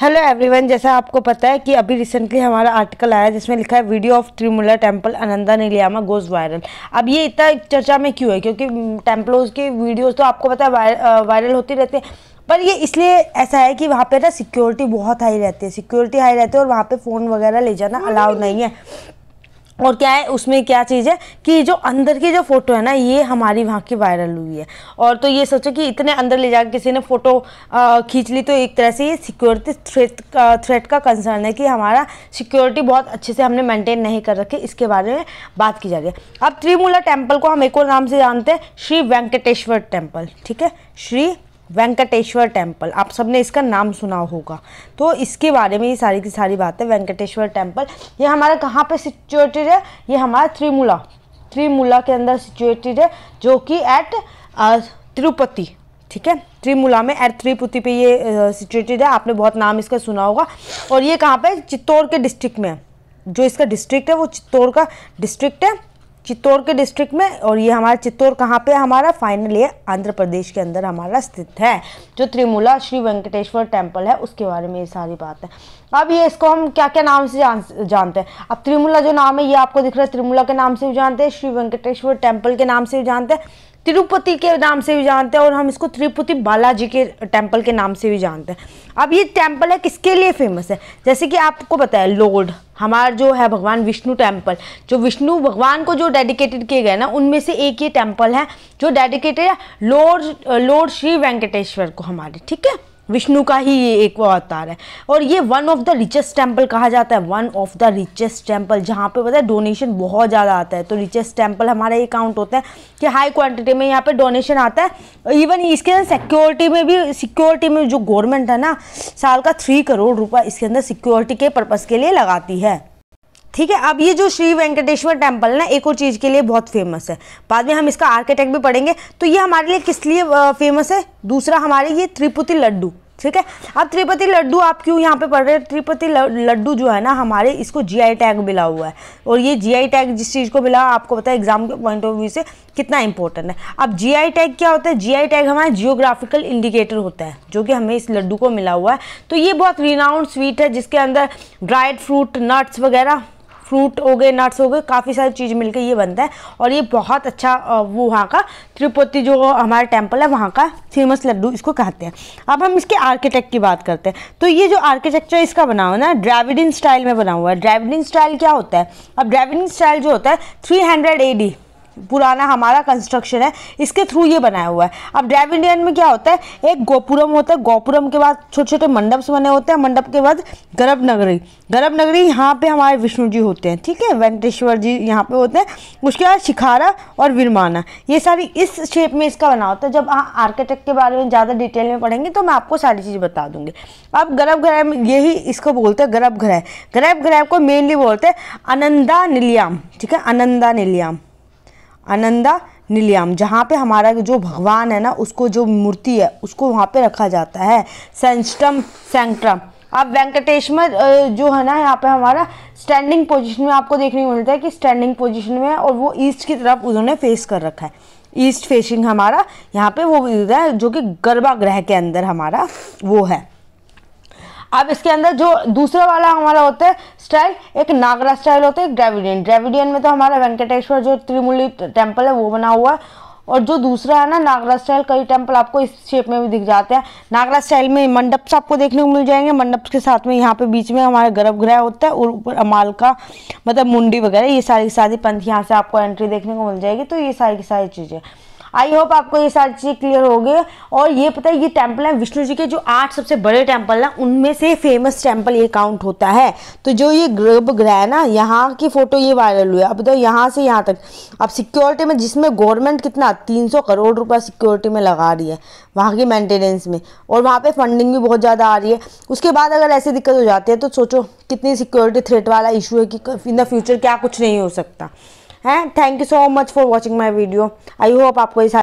hello everyone जैसा आपको पता है कि अभी रिसेंटली हमारा आर्टिकल आया जिसमें लिखा है video of Tirumala temple Ananda Nilayam goes viral अब ये इतना चर्चा में क्यों है क्योंकि टेम्पलोज mm, के वीडियोस तो आपको पता है वायर, वायरल होती रहते हैं पर ये इसलिए ऐसा है कि वहाँ पे ना सिक्योरिटी बहुत हाई रहती है सिक्योरिटी हाई रहती है और वहाँ पे फ़ोन वगैरह ले जाना अलाउड हाँ, नहीं है और क्या है उसमें क्या चीज़ है कि जो अंदर की जो फ़ोटो है ना ये हमारी वहाँ की वायरल हुई है और तो ये सोचो कि इतने अंदर ले जाकर किसी ने फ़ोटो खींच ली तो एक तरह से ये सिक्योरिटी थ्रेट का थ्रेट का कंसर्न है कि हमारा सिक्योरिटी बहुत अच्छे से हमने मेंटेन नहीं कर रखी इसके बारे में बात की जा रही है अब त्रिमूला टेम्पल को हम एक और नाम से जानते हैं श्री वेंकटेश्वर टेम्पल ठीक है श्री वेंकटेश्वर टेम्पल आप सबने इसका नाम सुना होगा तो इसके बारे में ये सारी की सारी बात है वेंकटेश्वर टेम्पल ये हमारा कहाँ पे सिचुएटेड है ये हमारा त्रिमूला त्रिमूला के अंदर सिचुएटेड है जो कि एट तिरुपति ठीक है त्रिमूला में एट त्रिपुति पे ये सिचुएटेड है आपने बहुत नाम इसका सुना होगा और ये कहाँ पर चित्तौड़ के डिस्ट्रिक्ट में है जो इसका डिस्ट्रिक्ट है वो चित्तौड़ का डिस्ट्रिक्ट है चित्तौड़ के डिस्ट्रिक्ट में और ये हमारा चित्तौड़ कहाँ पे हमारा फाइनल ये आंध्र प्रदेश के अंदर हमारा स्थित है जो त्रिमूला श्री वेंकटेश्वर टेम्पल है उसके बारे में ये सारी बात है अब ये इसको हम क्या क्या नाम से जान जानते हैं अब त्रिमूला जो नाम है ये आपको दिख रहा है त्रिमूला के नाम से भी जानते हैं श्री वेंकटेश्वर टेम्पल के नाम से भी जानते हैं तिरुपति के नाम से भी जानते हैं और हम इसको तिरुपति बालाजी के टेम्पल के नाम से भी जानते हैं अब ये टेम्पल है किसके लिए फेमस है जैसे कि आपको पता है लॉर्ड हमारा जो है भगवान विष्णु टेम्पल जो विष्णु भगवान को जो डेडिकेटेड किए गए ना उनमें से एक ये टेम्पल है जो डेडिकेटेड है लॉर्ड लॉर्ड श्री वेंकटेश्वर को हमारे ठीक है विष्णु का ही ये एक अवतार है और ये one of the richest temple कहा जाता है one of the richest temple जहाँ पे पता है डोनेशन बहुत ज़्यादा आता है तो रिचेस्ट टेम्पल हमारा ये काउंट होता है कि हाई क्वांटिटी में यहाँ पे डोनेशन आता है इवन इसके अंदर सिक्योरिटी में भी सिक्योरिटी में जो गवर्नमेंट है ना साल का थ्री करोड़ रुपये इसके अंदर सिक्योरिटी के पर्पज़ के लिए लगाती है ठीक है अब ये जो श्री वेंकटेश्वर टेम्पल ना एक और चीज़ के लिए बहुत फेमस है बाद में हम इसका आर्किटेक्ट भी पढ़ेंगे तो ये हमारे लिए किस लिए फेमस है दूसरा हमारे ये त्रिपुति लड्डू ठीक है अब त्रिपति लड्डू आप क्यों यहाँ पे पढ़ रहे हैं त्रिपति लड्डू जो है ना हमारे इसको जीआई टैग मिला हुआ है और ये जीआई टैग जिस चीज़ को मिला आपको पता है एग्जाम के पॉइंट ऑफ व्यू से कितना इंपॉर्टेंट है अब जीआई टैग क्या होता है जीआई टैग हमारा जियोग्राफिकल इंडिकेटर होता है जो कि हमें इस लड्डू को मिला हुआ है तो ये बहुत रिनाउंड स्वीट है जिसके अंदर ड्राइड फ्रूट नट्स वगैरह फ्रूट हो गए नट्स हो गए काफ़ी सारी चीज़ मिलकर ये बनता है और ये बहुत अच्छा वो वहाँ का तिरुपति जो हमारा टेम्पल है वहाँ का फेमस लड्डू इसको कहते हैं अब हम इसके आर्किटेक्ट की बात करते हैं तो ये जो आर्किटेक्चर इसका बना हुआ है ना ड्राविडिन स्टाइल में बना हुआ है ड्राविडिन स्टाइल क्या होता है अब ड्राविडिन स्टाइल जो होता है थ्री हंड्रेड पुराना हमारा कंस्ट्रक्शन है इसके थ्रू ये बनाया हुआ है अब ड्राइव इंडियन में क्या होता है एक गोपुरम होता है गोपुरम के बाद छोटे छोटे मंडप्स बने होते हैं मंडप के बाद गर्भ नगरी गर्भ नगरी यहाँ पे हमारे विष्णु जी होते हैं ठीक है वेंकटेश्वर जी यहाँ पे होते हैं उसके बाद शिखारा और विरमाना ये सारी इस शेप में इसका बना होता है जब आर्किटेक्ट के बारे में ज़्यादा डिटेल में पढ़ेंगे तो मैं आपको सारी चीज़ बता दूंगी अब गर्भ ग्रह यही इसको बोलते हैं गर्भ ग्रह गर्भ ग्रह को मेनली बोलते हैं अनंदा निलियाम ठीक है अनंदा निलियाम आनंदा निलियम जहाँ पे हमारा जो भगवान है ना उसको जो मूर्ति है उसको वहाँ पे रखा जाता है सेंस्टम सेंट्रम अब वेंकटेश्वर जो है ना यहाँ पे हमारा स्टैंडिंग पोजीशन में आपको देखने को मिलता है कि स्टैंडिंग पोजीशन में है और वो ईस्ट की तरफ उन्होंने फेस कर रखा है ईस्ट फेसिंग हमारा यहाँ पे वो है जो कि गरबा ग्रह के अंदर हमारा वो है अब इसके अंदर जो दूसरा वाला हमारा होता है स्टाइल एक नागरा स्टाइल होता है ड्रेविडियन ड्रेविडियन में तो हमारा वेंकटेश्वर जो त्रिमूली टेम्पल है वो बना हुआ है और जो दूसरा है ना नागरा स्टाइल कई टेम्पल आपको इस शेप में भी दिख जाते हैं नागरा स्टाइल में मंडप्स आपको देखने को मिल जाएंगे मंडप्स के साथ में यहाँ पे बीच में हमारे गर्भगृह होता है और ऊपर अमाल का मतलब मुंडी वगैरह ये सारी सारी पंथ यहाँ से आपको एंट्री देखने को मिल जाएगी तो ये सारी की सारी चीज़ें आई होप आपको ये सारी चीज़ें क्लियर हो गई और ये पता है ये टेम्पल है विष्णु जी के जो आठ सबसे बड़े टेम्पल हैं उनमें से फेमस टेम्पल ये काउंट होता है तो जो ये ग्रह है ना यहाँ की फ़ोटो ये वायरल हुई है अब तो यहाँ से यहाँ तक अब सिक्योरिटी में जिसमें गवर्नमेंट कितना तीन सौ करोड़ रुपया सिक्योरिटी में लगा रही है वहाँ की मेंटेनेंस में और वहाँ पर फंडिंग भी बहुत ज़्यादा आ रही है उसके बाद अगर ऐसी दिक्कत हो जाती है तो सोचो कितनी सिक्योरिटी थ्रेट वाला इशू है कि इन द फ्यूचर क्या कुछ नहीं हो सकता हैं thank you so much for watching my video I hope आपको इस